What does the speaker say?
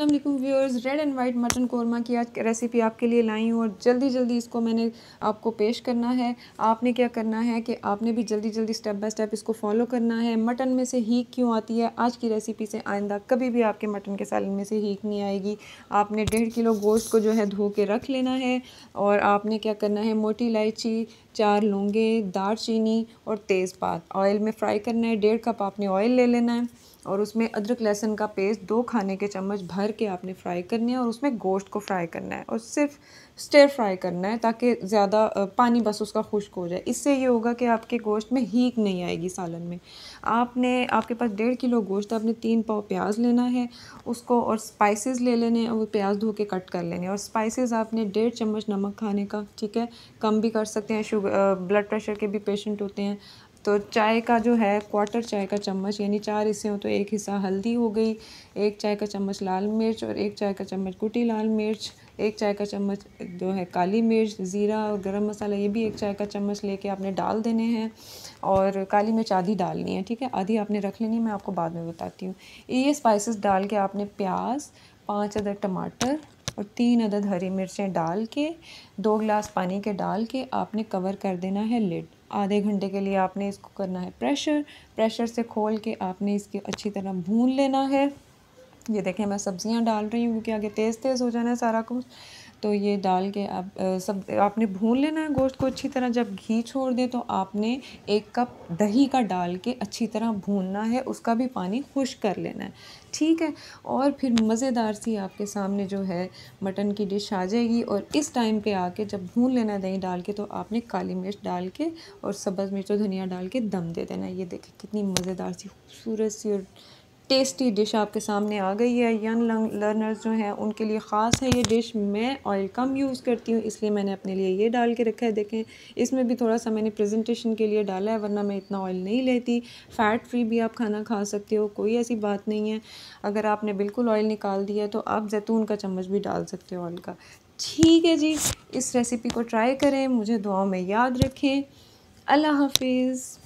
अल्लाम viewers red and white mutton korma की आज रेसिपी आपके लिए लाई हूँ और जल्दी जल्दी इसको मैंने आपको पेश करना है आपने क्या करना है कि आपने भी जल्दी जल्दी स्टेप बाय स्टेप इसको फॉलो करना है मटन में से हीक क्यों आती है आज की रेसिपी से आइंदा कभी भी आपके मटन के सालन में से हीक नहीं आएगी आपने डेढ़ किलो गोश्त को जो है धो के रख लेना है और आपने क्या करना है मोटी इलायची चार लौंगे दार चीनी और तेज़पात ऑयल में फ्राई करना है डेढ़ कप आपने ऑयल ले लेना है और उसमें अदरक लहसुन का पेस्ट दो खाने के चम्मच भर के आपने फ्राई करनी है और उसमें गोश्त को फ्राई करना है और सिर्फ स्टेयर फ्राई करना है ताकि ज़्यादा पानी बस उसका खुश्क हो जाए इससे ये होगा कि आपके गोश्त में हीक नहीं आएगी सालन में आपने आपके पास डेढ़ किलो गोश्त आपने तीन पाव प्याज लेना है उसको और स्पाइसेस ले लेने और वो प्याज धो के कट कर लेने और स्पाइसेस आपने डेढ़ चम्मच नमक खाने का ठीक है कम भी कर सकते हैं शुगर ब्लड प्रेशर के भी पेशेंट होते हैं तो चाय का जो है क्वार्टर चाय का चम्मच यानी चार हिस्से हो तो एक हिस्सा हल्दी हो गई एक चाय का चम्मच लाल मिर्च और एक चाय का चम्मच कुटी लाल मिर्च एक चाय का चम्मच जो है काली मिर्च ज़ीरा और गरम मसाला ये भी एक चाय का चम्मच लेके आपने डाल देने हैं और काली मिर्च आधी डालनी है ठीक है आधी आपने रख लेनी है मैं आपको बाद में बताती हूँ ये स्पाइसेस डाल के आपने प्याज पाँच अदर टमाटर और तीन अदद हरी मिर्चें डाल के दो गिलास पानी के डाल के आपने कवर कर देना है लिड आधे घंटे के लिए आपने इसको करना है प्रेशर प्रेशर से खोल के आपने इसके अच्छी तरह भून लेना है ये देखें मैं सब्ज़ियाँ डाल रही हूँ क्योंकि आगे तेज़ तेज़ हो जाना है सारा कुछ तो ये डाल के आप सब आपने भून लेना है गोश्त को अच्छी तरह जब घी छोड़ दे तो आपने एक कप दही का डाल के अच्छी तरह भूनना है उसका भी पानी खुश कर लेना है ठीक है और फिर मज़ेदार सी आपके सामने जो है मटन की डिश आ जाएगी और इस टाइम पे आके जब भून लेना है दही डाल के तो आपने काली मिर्च डाल के और सब्ज़ मिर्च और धनिया डाल के दम दे देना ये देखें कितनी मज़ेदार सी खूबसूरत सी और टेस्टी डिश आपके सामने आ गई है यंग लर्नर्स जो हैं उनके लिए ख़ास है ये डिश मैं ऑयल कम यूज़ करती हूँ इसलिए मैंने अपने लिए ये डाल के रखा है देखें इसमें भी थोड़ा सा मैंने प्रेजेंटेशन के लिए डाला है वरना मैं इतना ऑयल नहीं लेती फ़ैट फ्री भी आप खाना खा सकते हो कोई ऐसी बात नहीं है अगर आपने बिल्कुल ऑयल निकाल दिया तो आप जैतून का चम्मच भी डाल सकते हो ऑयल का ठीक है जी इस रेसिपी को ट्राई करें मुझे दुआओं में याद रखें अल्लाह हाफिज़